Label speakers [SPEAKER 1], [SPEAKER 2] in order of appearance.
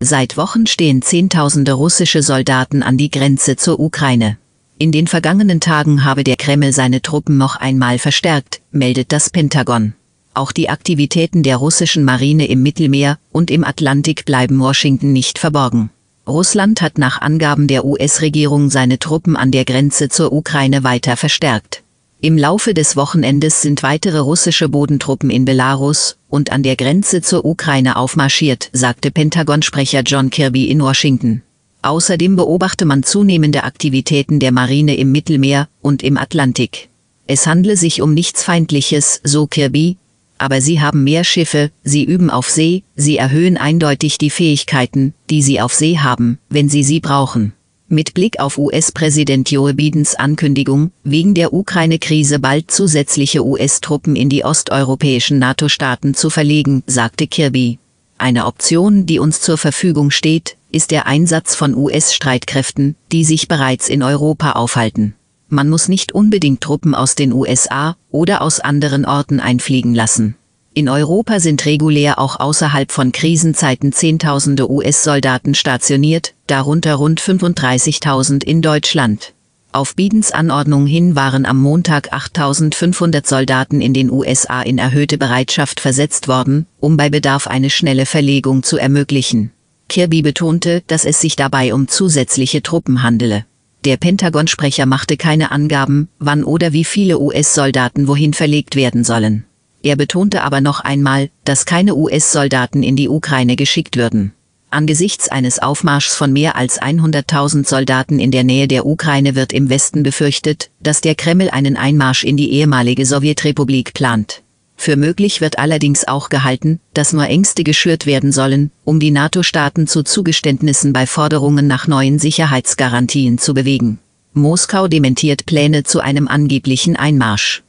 [SPEAKER 1] Seit Wochen stehen Zehntausende russische Soldaten an die Grenze zur Ukraine. In den vergangenen Tagen habe der Kreml seine Truppen noch einmal verstärkt, meldet das Pentagon. Auch die Aktivitäten der russischen Marine im Mittelmeer und im Atlantik bleiben Washington nicht verborgen. Russland hat nach Angaben der US-Regierung seine Truppen an der Grenze zur Ukraine weiter verstärkt. Im Laufe des Wochenendes sind weitere russische Bodentruppen in Belarus und an der Grenze zur Ukraine aufmarschiert, sagte Pentagon-Sprecher John Kirby in Washington. Außerdem beobachte man zunehmende Aktivitäten der Marine im Mittelmeer und im Atlantik. Es handle sich um nichts Feindliches, so Kirby, aber sie haben mehr Schiffe, sie üben auf See, sie erhöhen eindeutig die Fähigkeiten, die sie auf See haben, wenn sie sie brauchen. Mit Blick auf US-Präsident Joe Bidens Ankündigung, wegen der Ukraine-Krise bald zusätzliche US-Truppen in die osteuropäischen NATO-Staaten zu verlegen, sagte Kirby. Eine Option, die uns zur Verfügung steht, ist der Einsatz von US-Streitkräften, die sich bereits in Europa aufhalten. Man muss nicht unbedingt Truppen aus den USA oder aus anderen Orten einfliegen lassen. In Europa sind regulär auch außerhalb von Krisenzeiten Zehntausende US-Soldaten stationiert, darunter rund 35.000 in Deutschland. Auf Bidens Anordnung hin waren am Montag 8.500 Soldaten in den USA in erhöhte Bereitschaft versetzt worden, um bei Bedarf eine schnelle Verlegung zu ermöglichen. Kirby betonte, dass es sich dabei um zusätzliche Truppen handele. Der Pentagon-Sprecher machte keine Angaben, wann oder wie viele US-Soldaten wohin verlegt werden sollen. Er betonte aber noch einmal, dass keine US-Soldaten in die Ukraine geschickt würden. Angesichts eines Aufmarschs von mehr als 100.000 Soldaten in der Nähe der Ukraine wird im Westen befürchtet, dass der Kreml einen Einmarsch in die ehemalige Sowjetrepublik plant. Für möglich wird allerdings auch gehalten, dass nur Ängste geschürt werden sollen, um die NATO-Staaten zu Zugeständnissen bei Forderungen nach neuen Sicherheitsgarantien zu bewegen. Moskau dementiert Pläne zu einem angeblichen Einmarsch.